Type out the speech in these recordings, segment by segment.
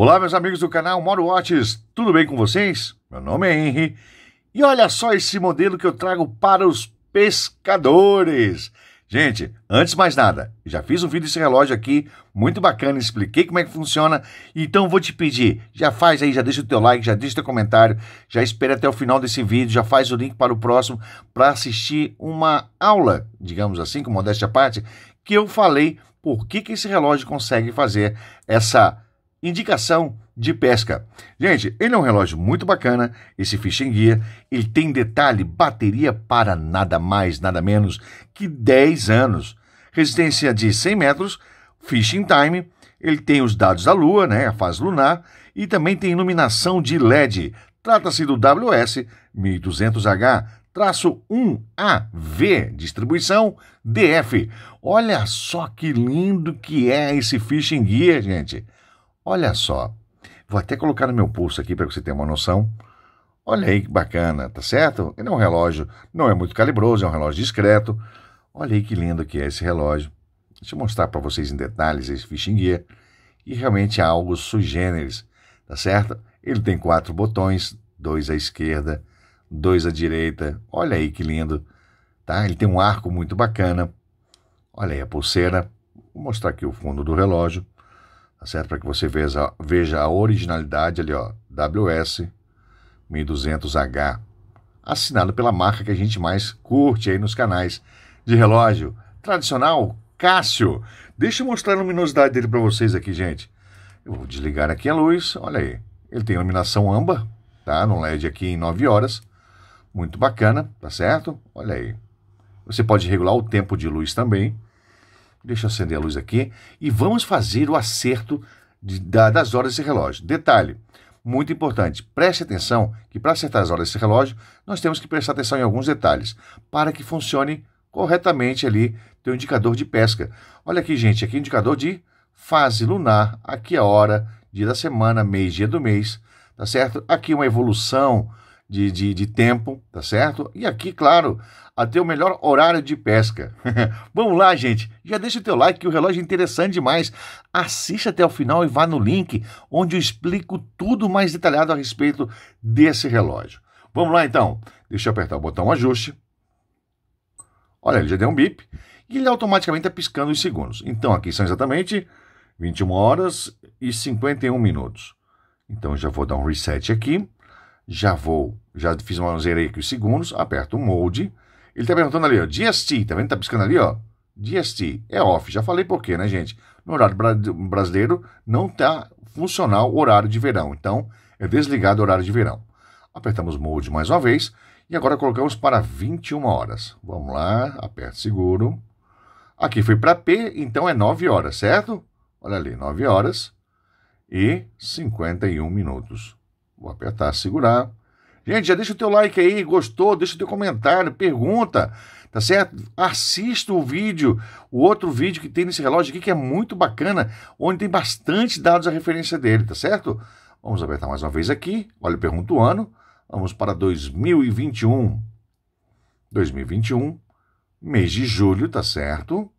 Olá, meus amigos do canal Moro Watches, tudo bem com vocês? Meu nome é Henry e olha só esse modelo que eu trago para os pescadores. Gente, antes de mais nada, já fiz um vídeo desse relógio aqui, muito bacana, expliquei como é que funciona, então vou te pedir, já faz aí, já deixa o teu like, já deixa o teu comentário, já espera até o final desse vídeo, já faz o link para o próximo para assistir uma aula, digamos assim, com modéstia à parte, que eu falei por que, que esse relógio consegue fazer essa indicação de pesca. Gente, ele é um relógio muito bacana, esse Fishing Gear. Ele tem detalhe, bateria para nada mais, nada menos que 10 anos. Resistência de 100 metros, fishing time. Ele tem os dados da lua, né, a fase lunar, e também tem iluminação de LED. Trata-se do WS 1200H traço 1AV, distribuição DF. Olha só que lindo que é esse fishing gear, gente. Olha só, vou até colocar no meu pulso aqui para você ter uma noção. Olha aí que bacana, tá certo? Ele é um relógio, não é muito calibroso, é um relógio discreto. Olha aí que lindo que é esse relógio. Deixa eu mostrar para vocês em detalhes esse fishing gear. E realmente é algo sui generis, tá certo? Ele tem quatro botões, dois à esquerda, dois à direita. Olha aí que lindo, tá? Ele tem um arco muito bacana. Olha aí a pulseira. Vou mostrar aqui o fundo do relógio tá certo? Para que você veja, veja a originalidade ali, ó, WS 1200H, assinado pela marca que a gente mais curte aí nos canais de relógio tradicional, Cássio. Deixa eu mostrar a luminosidade dele para vocês aqui, gente. Eu vou desligar aqui a luz, olha aí. Ele tem iluminação âmbar, tá? No LED aqui em 9 horas. Muito bacana, tá certo? Olha aí. Você pode regular o tempo de luz também. Deixa eu acender a luz aqui e vamos fazer o acerto de, da, das horas desse relógio. Detalhe, muito importante, preste atenção que para acertar as horas desse relógio, nós temos que prestar atenção em alguns detalhes para que funcione corretamente ali teu indicador de pesca. Olha aqui, gente, aqui indicador de fase lunar, aqui a hora, dia da semana, mês, dia do mês, tá certo? Aqui uma evolução de, de, de tempo, tá certo? E aqui, claro, até o melhor horário de pesca. Vamos lá, gente. Já deixa o teu like, que o relógio é interessante demais. Assista até o final e vá no link, onde eu explico tudo mais detalhado a respeito desse relógio. Vamos lá, então. Deixa eu apertar o botão ajuste. Olha, ele já deu um bip. E ele automaticamente está piscando os segundos. Então, aqui são exatamente 21 horas e 51 minutos. Então, já vou dar um reset aqui já vou, já fiz uma zerei aqui os segundos, aperto o mode. Ele está perguntando ali, ó, DST, tá vendo? Tá piscando ali, ó. DST é off, já falei por quê, né, gente? No horário bra brasileiro não está funcional o horário de verão, então é desligado o horário de verão. Apertamos mode mais uma vez e agora colocamos para 21 horas. Vamos lá, aperto seguro. Aqui foi para P, então é 9 horas, certo? Olha ali, 9 horas e 51 minutos. Vou apertar, segurar. Gente, já deixa o teu like aí, gostou, deixa o teu comentário, pergunta, tá certo? Assista o vídeo, o outro vídeo que tem nesse relógio aqui que é muito bacana, onde tem bastante dados a referência dele, tá certo? Vamos apertar mais uma vez aqui, olha, eu pergunto o ano, vamos para 2021. 2021, mês de julho, tá certo?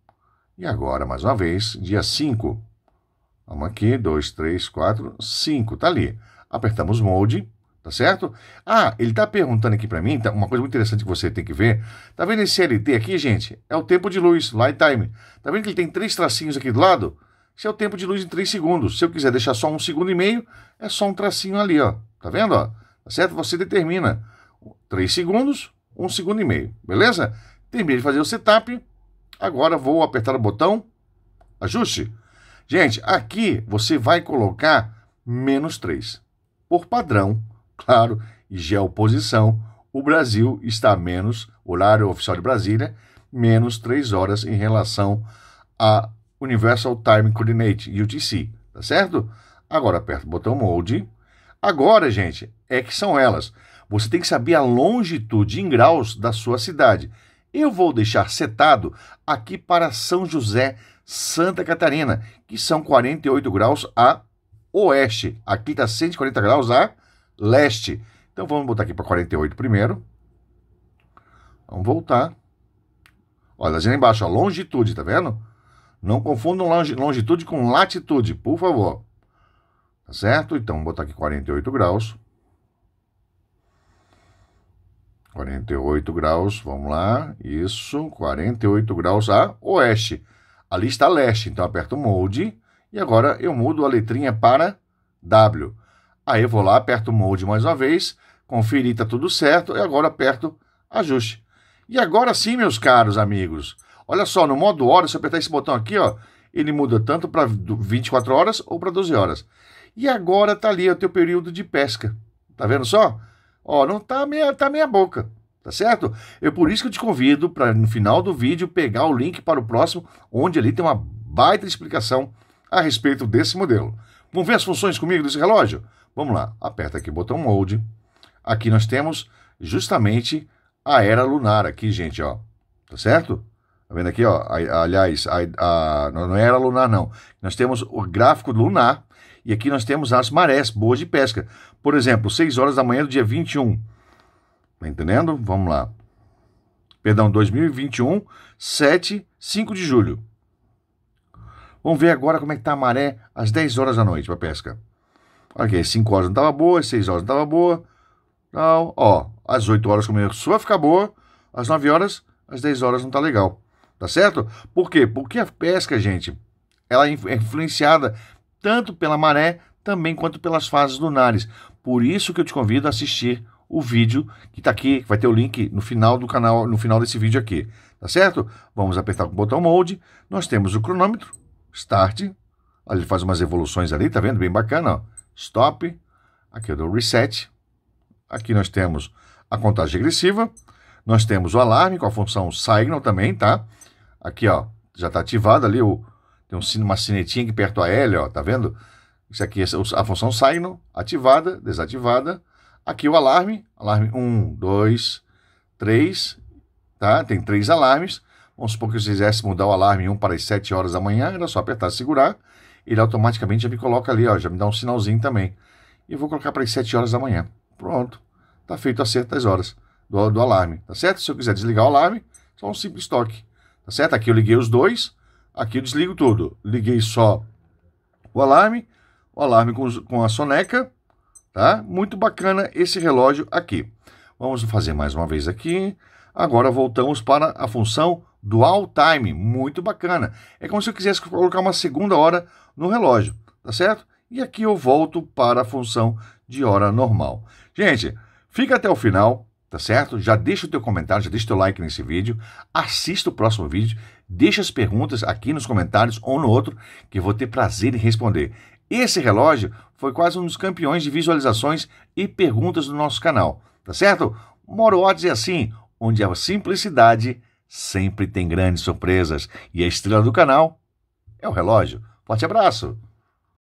E agora, mais uma vez, dia 5. Vamos aqui, 2, 3, 4, 5, tá ali apertamos Mode, tá certo? Ah, ele está perguntando aqui para mim, tá, uma coisa muito interessante que você tem que ver. Tá vendo esse LT aqui, gente? É o tempo de luz, light time. Tá vendo que ele tem três tracinhos aqui do lado? Isso é o tempo de luz em três segundos. Se eu quiser deixar só um segundo e meio, é só um tracinho ali, ó. Tá vendo, ó? Tá certo? Você determina três segundos, um segundo e meio, beleza? Terminei de fazer o setup. Agora vou apertar o botão ajuste. Gente, aqui você vai colocar menos 3. Por padrão, claro, e geoposição, o Brasil está menos, horário oficial de Brasília, menos 3 horas em relação a Universal Time Coordinate, UTC, tá certo? Agora aperta o botão Mode. Agora, gente, é que são elas. Você tem que saber a longitude em graus da sua cidade. Eu vou deixar setado aqui para São José, Santa Catarina, que são 48 graus a oeste. Aqui está 140 graus a leste. Então vamos botar aqui para 48 primeiro. Vamos voltar. Olha, lá embaixo, ó, longitude, tá vendo? Não confundam longitude com latitude, por favor. Tá certo? Então, vamos botar aqui 48 graus. 48 graus, vamos lá. Isso, 48 graus a oeste. Ali está leste, então aperta o molde. E agora eu mudo a letrinha para W. Aí eu vou lá, aperto Mode mais uma vez, conferir está tudo certo, e agora aperto Ajuste. E agora sim, meus caros amigos, olha só, no modo hora, se eu apertar esse botão aqui, ó, ele muda tanto para 24 horas ou para 12 horas. E agora tá ali o teu período de pesca. Tá vendo só? Ó, não tá meia, tá meia boca. Tá certo? Eu por isso que eu te convido para no final do vídeo pegar o link para o próximo, onde ali tem uma baita explicação a respeito desse modelo. Vamos ver as funções comigo desse relógio? Vamos lá, aperta aqui o botão Mode. Aqui nós temos justamente a era lunar aqui, gente, ó. Tá certo? Tá vendo aqui, ó? Aliás, a, a, não é era lunar, não. Nós temos o gráfico lunar e aqui nós temos as marés boas de pesca. Por exemplo, 6 horas da manhã do dia 21. Tá entendendo? Vamos lá. Perdão, 2021, 7, 5 de julho. Vamos ver agora como é que tá a maré às 10 horas da noite para pesca. Ok, 5 horas não estava boa, 6 horas não estava boa. Não, ó, às 8 horas começou é a ficar boa, às 9 horas, às 10 horas não tá legal. Tá certo? Por quê? Porque a pesca, gente, ela é, é influenciada tanto pela maré, também quanto pelas fases lunares. Por isso que eu te convido a assistir o vídeo que está aqui, que vai ter o link no final do canal, no final desse vídeo aqui, tá certo? Vamos apertar o botão Mode, nós temos o cronômetro, Start. Olha, ele faz umas evoluções ali, tá vendo? Bem bacana, ó. Stop. Aqui eu dou Reset. Aqui nós temos a contagem regressiva. Nós temos o alarme com a função Signal também, tá? Aqui, ó, já está ativado ali o... Tem um, uma sinetinha aqui perto a L, ó, tá vendo? Isso aqui é a função Signal, ativada, desativada. Aqui o alarme, alarme 1, 2, 3, tá? Tem três alarmes. Vamos supor que eu quisesse mudar o alarme 1 para as 7 horas da manhã, era só apertar segurar, ele automaticamente já me coloca ali, ó, já me dá um sinalzinho também. E vou colocar para as 7 horas da manhã. Pronto. Está feito o acerto das horas do, do alarme, tá certo? Se eu quiser desligar o alarme, só um simples toque, tá certo? Aqui eu liguei os dois, aqui eu desligo tudo. Liguei só o alarme, o alarme com, com a soneca, tá? Muito bacana esse relógio aqui. Vamos fazer mais uma vez aqui. Agora voltamos para a função Dual Time, muito bacana. É como se eu quisesse colocar uma segunda hora no relógio, tá certo? E aqui eu volto para a função de hora normal. Gente, fica até o final, tá certo? Já deixa o teu comentário, já deixa o teu like nesse vídeo, assista o próximo vídeo, deixa as perguntas aqui nos comentários ou no outro, que eu vou ter prazer em responder. Esse relógio foi quase um dos campeões de visualizações e perguntas do nosso canal, tá certo? Moro Odds é assim, onde a simplicidade Sempre tem grandes surpresas e a estrela do canal é o relógio. Forte abraço!